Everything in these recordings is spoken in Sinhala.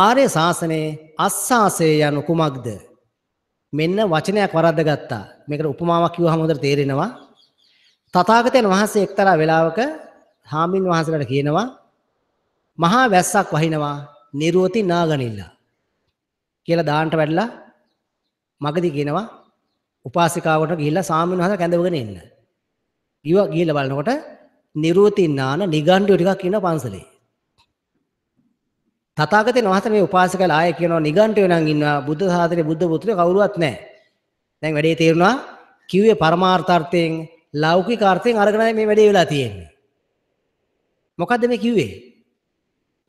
ආර්ය ශාසනයේ අස්සාසය යනු කුමක්ද? මෙන්න වචනයක් වරද්දගත්තා. මේකට උපමාවක් කිව්වහම හොඳට තේරෙනවා. තථාගතයන් වහන්සේ එක්තරා වෙලාවක හාමින් වහන්සේලාට කියනවා මහා වැස්සක් වහිනවා නිරෝති නාගනිල්ලා කියලා දාන්නට වැඩලා මගදී කියනවා උපාසිකාවට ගිහිල්ලා සාමින් වහන්සේ කැඳවගෙන එන්න. ගිවා ගිහිල්ලා බලනකොට නිරෝති නාන නිගණ්ඨය ටිකක් ඉන්න පන්සලේ. තථාගතයන් වහන්සේ මේ උපාසකලා ආය කියනවා නිගණ්ඨයෝ නම් ඉන්නවා බුද්ධ සාසනේ බුද්ධ පුත්‍රයෝ කවුරුවත් නැහැ. දැන් වැඩේ තේරුණා කිව්වේ පරමාර්ථාර්ථයෙන් ලෞකික අර්ථයෙන් අරගෙන මේ වැඩේ වෙලා තියෙන්නේ. මොකද්ද මේ කිව්වේ?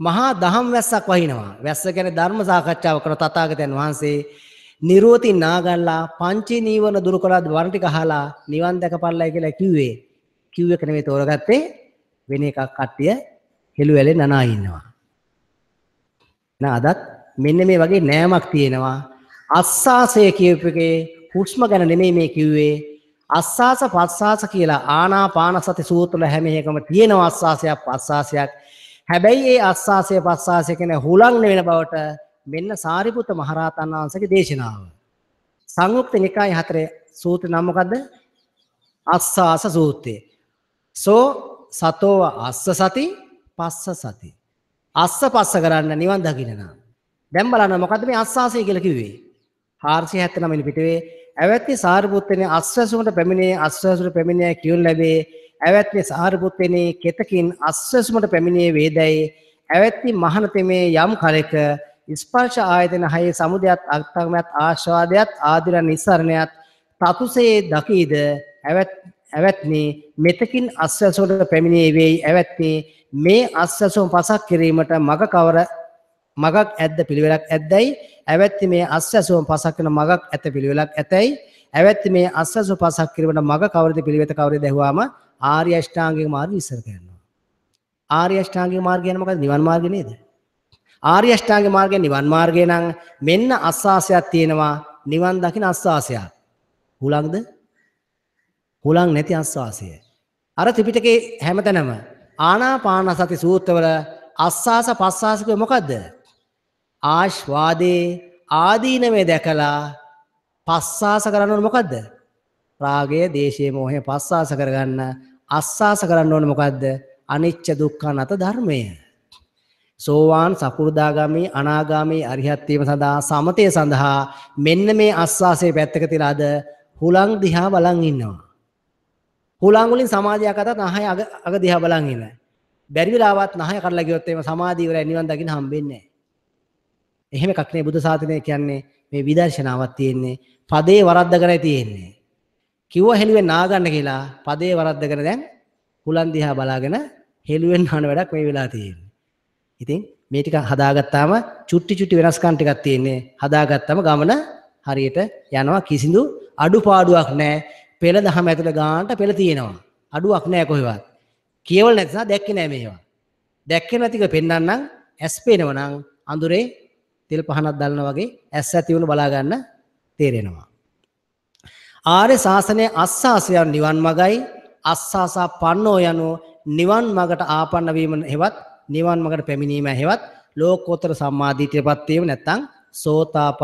මහා දහම් වැස්සක් වහිනවා. වැස්ස කියන්නේ ධර්ම සාකච්ඡාව කරන තථාගතයන් වහන්සේ නිරෝති නාගල්ලා පංචේ නීවරණ දුරු කළාද වරණ ටික අහලා නිවන් දැකපළයි කියලා කිව්වේ. කිව්වක නෙමෙයි තෝරගත්තේ වෙන එකක් කට්ටිය හෙළුවැලේ නනා ඉන්නවා. අදත් මෙන්න මේ වගේ නෑමක් තියෙනවා අස්සාසය කියපු එකේ හුස්ම ගැන නෙමෙයි මේ කිව්වේ අස්සාස පස්සාස කියලා ආනාපාන සති සූත්‍රවල හැම එකම තියෙනවා අස්සාසයක් පස්සාසයක්. හැබැයි ඒ අස්සාසය පස්සාසය කියන හුලං වෙන බවට මෙන්න සාරිපුත මහරහතන් වහන්සේගේ දේශනාව. සංයුක්ත නිකාය හතරේ සූත්‍ර නම් මොකද්ද? අස්සාස සූත්‍රය. සෝ සතෝව අස්ස සති පස්ස සති. අස්ස පස්ස කරන්න නිවන් දකින්නවා. දැන් බලන්න මොකද්ද මේ අස්සාසය කියලා කිව්වේ? 479 වෙනි පිටුවේ ඇවැත්ති සාරිපුත්තනේ අස්වැසුමට පැමිණේ අස්වැසුමට පැමිණේ කියුන් ලැබේ. ඇවැත්ති සාරිපුත්තනේ කෙතකින් අස්වැසුමට පැමිණේ වේදයි. ඇවැත්ති මහනතෙමේ යම් කලෙක ස්පර්ශ ආයතන හයේ සමුදයත් අක්තගමත් ආශාදයත් ආදිර නිස්සරණයත් තතුසේ දකීද ඇවැත් ඇවැත්නේ මෙතකින් අස්සැසුවට පැමිණේවෙයි ඇවැත්නේ මේ අස්සැසුම් පසක් කිරීමට මග කවර මගක් ඇද්ද පිළිවෙලක් ඇද්දැයි ඇවැත්ති මේ අස්සැසුම් පසක් වන මගක් ඇත පිළිවෙලක් ඇතැයි ඇවැත්ති මේ අස්සැසු පසක් කිරීමට මග කවරද පිළිවෙත කවර දැහවාම ආර්ය අෂ්ටාංගික මාර්ගය ඉස්සර කරනවා ආර්ය අෂ්ටාංගික මාර්ගය කියන්නේ මොකද නිවන් මාර්ගය නේද ආර්ය අෂ්ටාංගික මාර්ගය නිවන් මාර්ගය නම් මෙන්න අස්වාසයක් තියෙනවා නිවන් දකින අස්වාසයක් හුලඟද හුලං නැති ආස්වාසය. අර ත්‍රිපිටකේ හැමතැනම ආනාපාන සති සූත්‍රවල අස්වාස පස්වාස කිව්වේ මොකද්ද? ආශ්වාදේ ආදීනමේ දැකලා පස්වාස කරන්න ඕන මොකද්ද? රාගය, දේශය, මෝහය පස්වාස කරගන්න අස්වාස කරන්න ඕන මොකද්ද? අනිච්ච දුක්ඛ නැත ධර්මය. සෝවාන් සකු르දාගාමි අනාගාමි අරිහත් වීම සඳහා සමතය සඳහා මෙන්න මේ අස්වාසයේ පැත්තක තියලාද හුලං දිහා බලන් ඉන්නවා. හුලංගුලින් සමාධිය කතාත් නහය අග අග දිහා බලන් ඉන්න. බැරි වෙලාවත් නහය කඩලා ගියොත් එimhe සමාධිය ඉවරයි නිවන් දකින්න හම්බෙන්නේ නැහැ. එහෙම එකක් නේ බුදු සාසනය කියන්නේ මේ විදර්ශනාවක් තියෙන්නේ. පදේ වරද්දගෙනයි තියෙන්නේ. කිව්ව හෙළුවෙන් නාගන්න කියලා පදේ වරද්දගෙන දැන් හුලන් දිහා බලාගෙන හෙළුවෙන් නාන වැඩක් මේ වෙලා තියෙන්නේ. ඉතින් මේ ටික හදාගත්තාම චුට්ටි චුට්ටි වෙනස්කම් ටිකක් තියෙන්නේ. හදාගත්තාම ගමන හරියට යනවා කිසිදු අඩුපාඩුවක් නැහැ. පෙළ දහම ඇතුළේ ගානට පෙළ තියෙනවා. අඩුවක් නෑ කොහෙවත්. කියවල නැති නිසා දැක්කේ නෑ මේවා. දැක්කේ නැතික පෙන්වන්නම් ඇස් පේනවනම් අඳුරේ තෙල් පහනක් දැල්නා වගේ ඇස් ඇති වුණ බලා ගන්න තේරෙනවා. ආර්ය ශාසනයේ අස්සාසයන් නිවන් මගයි අස්සාසා පන්නෝ යනු නිවන් මගට ආපන්න වීම හෙවත් නිවන් මගට පැමිණීම හෙවත් ලෝකෝත්තර සම්මාදිටියපත් වීම නැත්නම් සෝතාපන්න